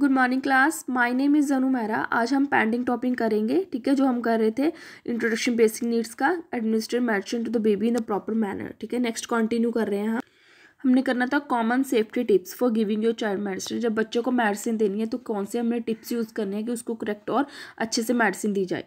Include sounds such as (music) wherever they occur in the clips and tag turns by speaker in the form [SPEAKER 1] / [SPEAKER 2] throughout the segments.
[SPEAKER 1] good morning class my name is Janu Mehra आज हम pending topping करेंगे ठीक है जो हम कर रहे थे इंट्रोडक्शन बेसिक नीड्स का administrate medicine to the baby in the proper manner ठीक है नेक्स्ट कंटिन्यू कर रहे हैं हम हमने करना था common safety tips for giving your child medicine जब बच्चों को मेडिसिन देनी है तो कौन से हमने टिप्स यूज़ करने हैं कि उसको करेक्ट और अच्छे से मेडिसिन दी जाए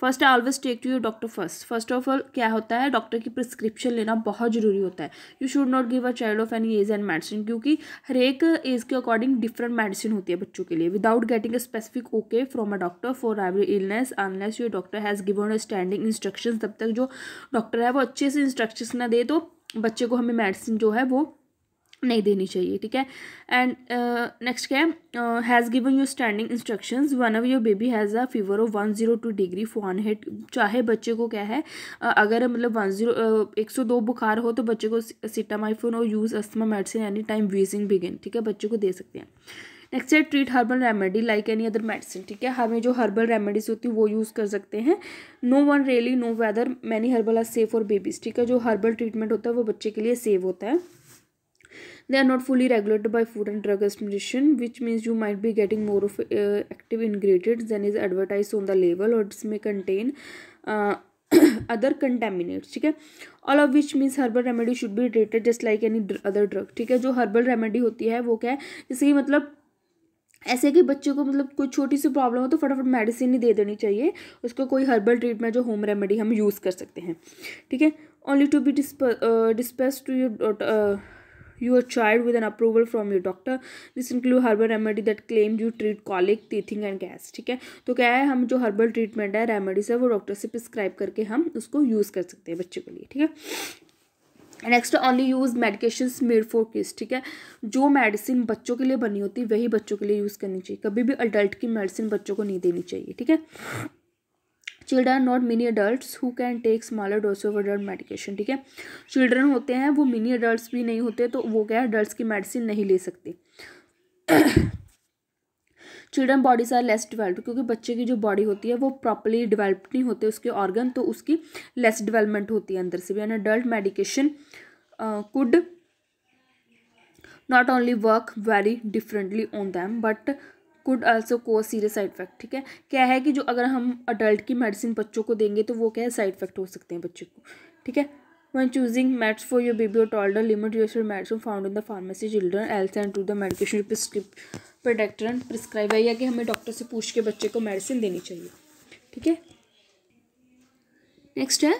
[SPEAKER 1] first I always take to you doctor first first of all क्या होता है डॉक्टर की प्रिस्क्रिप्शन लेना बहुत जरूरी होता है you should not give a child of any age and medicine क्योंकि हर एक एज के अकॉर्डिंग डिफरेंट मेडिसिन होती है बच्चों के लिए without getting a specific okay from a doctor for every illness unless your doctor has given a standing instruction तब तक जो डॉक्टर है वो अच्छे से इंस्ट्रक्शन ना दे तो बच्चे को हमें मेडिसिन जो है वो नहीं देनी चाहिए ठीक है एंड नेक्स्ट uh, क्या has given your standing instructions one of your baby has a fever of one zero two degree Fahrenheit चाहे बच्चे को क्या है uh, अगर मतलब वन जीरो uh, एक सौ दो बुखार हो तो बच्चे को सिटामाइफोन और use asthma medicine any time wheezing begin ठीक है बच्चे को दे सकते हैं नेक्स्ट है treat herbal remedy like any other medicine ठीक है हमें जो हर्बल रेमेडीज होती है वो यूज़ कर सकते हैं no one really know whether many herbal are safe और बेबीज ठीक है जो हर्बल ट्रीटमेंट होता है वो बच्चे के लिए सेफ होता है they are not fully regulated by food and drug administration which means you might be getting more of active active than is advertise on the the or or may contain other contaminates ठीक है all of which means herbal remedy should be related just like any other drug ठीक है जो herbal remedy होती है वो क्या है जैसे कि मतलब ऐसे कि बच्चे को मतलब कोई छोटी सी प्रॉब्लम हो तो फटाफट मेडिसिन ही दे देनी चाहिए उसको कोई हर्बल ट्रीटमेंट जो होम रेमेडी हम यूज़ कर सकते हैं ठीक है ओनली टू बी डिस्प dispense to your your child with an approval from your doctor this include herbal remedy that claim you treat colic teething and gas ठीक है तो क्या है हम जो हर्बल ट्रीटमेंट है रेमेडीज है वो डॉक्टर से प्रिस्क्राइब करके हम उसको यूज़ कर सकते हैं बच्चे के लिए ठीक है next only use medication made for kids ठीक है जो मेडिसिन बच्चों के लिए बनी होती है वही बच्चों के लिए यूज़ करनी चाहिए कभी भी अडल्ट की मेडिसिन बच्चों को नहीं देनी चाहिए ठीक है children not mini adults who can take smaller dose of adult medication ठीक है चिल्ड्रन होते हैं वो मिनी अडल्ट भी नहीं होते तो वो क्या है अडल्ट की मेडिसिन नहीं ले सकते (coughs) children bodies are less developed क्योंकि बच्चे की जो बॉडी होती है वो प्रॉपरली डिवेल्प नहीं होते उसके ऑर्गन तो उसकी लेस डिवेलपमेंट होती है अंदर से भी यानी adult medication could not only work very differently on them but could also cause serious side effect ठीक है क्या है कि जो अगर हम अडल्ट की मेडिसिन बच्चों को देंगे तो वो क्या है साइड इफेक्ट हो सकते हैं बच्चे को ठीक है one choosing meds for your baby or toddler limit your medicine found in the pharmacy children else and to the medication प्रिस्क्रिप प्रोडक्टर प्रिस्क्राइब है या कि हमें डॉक्टर से पूछ के बच्चे को मेडिसिन देनी चाहिए ठीक है नेक्स्ट है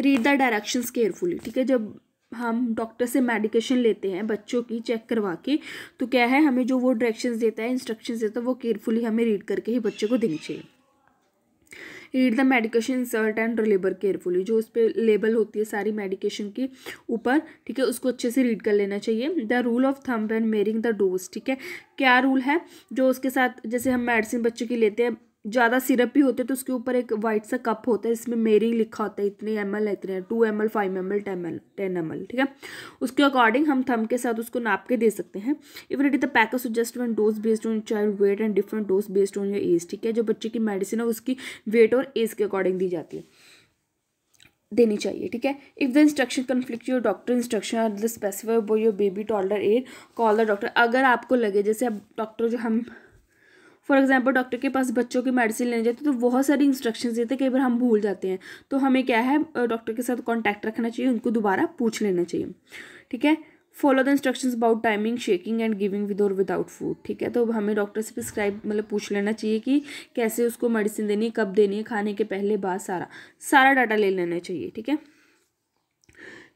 [SPEAKER 1] रीड द डायरेक्शंस केयरफुली ठीक है जब हम डॉक्टर से मेडिकेशन लेते हैं बच्चों की चेक करवा के तो क्या है हमें जो वो डायरेक्शंस देता है इंस्ट्रक्शंस देता है वो केयरफुली हमें रीड करके ही बच्चे को देनी चाहिए read the medication insert and label carefully जो उस पर लेबल होती है सारी मेडिकेशन के ऊपर ठीक है उसको अच्छे से रीड कर लेना चाहिए the rule of thumb and measuring the dose ठीक है क्या रूल है जो उसके साथ जैसे हम मेडिसिन बच्चों की लेते हैं ज़्यादा सिरप भी होते तो उसके ऊपर एक वाइट सा कप होता है इसमें मेरिंग लिखा होता है इतने एम एल इतने two M L five M L ten L ten M L ठीक है उसके अकॉर्डिंग हम थम के साथ उसको नाप के दे सकते हैं even it is the suggest one dose based on child weight and different dose based on your age ठीक है जो बच्चे की मेडिसिन है उसकी वेट और एज के अकॉर्डिंग दी जाती है देनी चाहिए ठीक है if the instruction conflict your doctor instruction are the specify your baby toddler age call the doctor अगर आपको लगे जैसे अब डॉक्टर जो हम फॉर एग्जाम्पल डॉक्टर के पास बच्चों की मेडिसिन लेने जाते तो बहुत सारी इंस्ट्रक्शन देते कई बार हम भूल जाते हैं तो हमें क्या है डॉक्टर के साथ कॉन्टैक्ट रखना चाहिए उनको दोबारा पूछ लेना चाहिए ठीक है follow the instruction about timing shaking and giving with or without food ठीक है तो हमें डॉक्टर से प्रिस्क्राइब मतलब पूछ लेना चाहिए कि कैसे उसको मेडिसिन देनी है कब देनी है खाने के पहले बाद सारा सारा डाटा ले लेना चाहिए ठीक है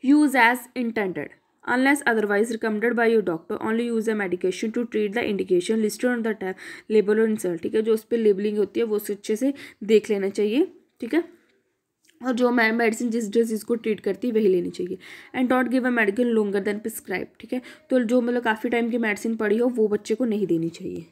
[SPEAKER 1] use as intended unless otherwise recommended by your doctor only use a medication to treat the indication listed on the label or insert ठीक है जो उस पर लेबलिंग होती है वो उसे अच्छे से देख लेना चाहिए ठीक है और जो मेडिसिन जिस डिजीज़ को ट्रीट करती है वही लेनी चाहिए एंड डॉट give a medical longer than prescribe ठीक है तो जो मतलब काफ़ी टाइम की मेडिसिन पड़ी हो वो बच्चे को नहीं देनी चाहिए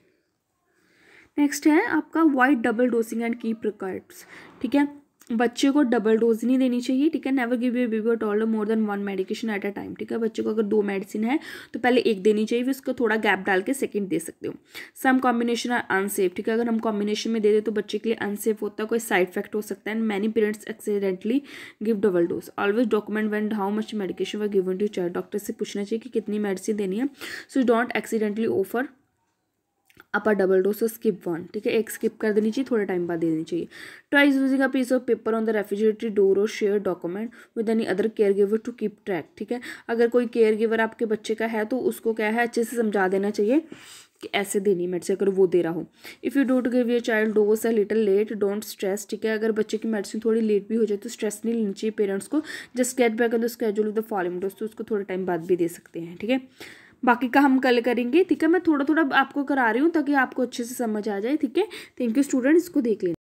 [SPEAKER 1] नेक्स्ट है आपका वाइट डबल डोसिंग एंड की प्रिकॉट्स ठीक है बच्चे को डबल डोज नहीं देनी चाहिए ठीक है never give you baby or toddler more than one medication at a time ठीक है बच्चे को अगर दो मेडिसिन है तो पहले एक देनी चाहिए फिर उसको थोड़ा गैप डाल के सेकंड दे सकते हो सम कॉम्बिनेशन आर अनसेफ ठीक है अगर हम कॉम्बिनेशन में दे दें तो बच्चे के लिए अनसेफ होता है कोई साइड इफेक्ट हो सकता है and many parents accidentally give double dose always document when how much medication were given to child डॉक्टर से पूछना चाहिए कि कितनी मेडिसिन देनी है so don't accidentally offer upper double dose से स्किप वन ठीक है एक स्किप कर देनी चाहिए थोड़े टाइम बाद दे देनी चाहिए twice using a piece of paper on the refrigerator door or share document with any other caregiver to keep track ठीक है अगर कोई केयर गिवर आपके बच्चे का है तो उसको क्या है अच्छे से समझा देना चाहिए कि ऐसे देनी मेडिसिन अगर वो दे रहा हो if you don't give your child dose a little late don't stress ठीक है अगर बच्चे की मेडिसिन थोड़ी लेट भी हो जाए तो स्ट्रेस नहीं लेनी चाहिए पेरेंट्स को just get back on the schedule of the following dose तो उसको थोड़े टाइम बाद भी दे सकते हैं ठीक है बाकी का हम कल करेंगे ठीक है मैं थोड़ा थोड़ा आपको करा रही हूँ ताकि आपको अच्छे से समझ आ जाए ठीक है थैंक यू स्टूडेंट इसको देख लेना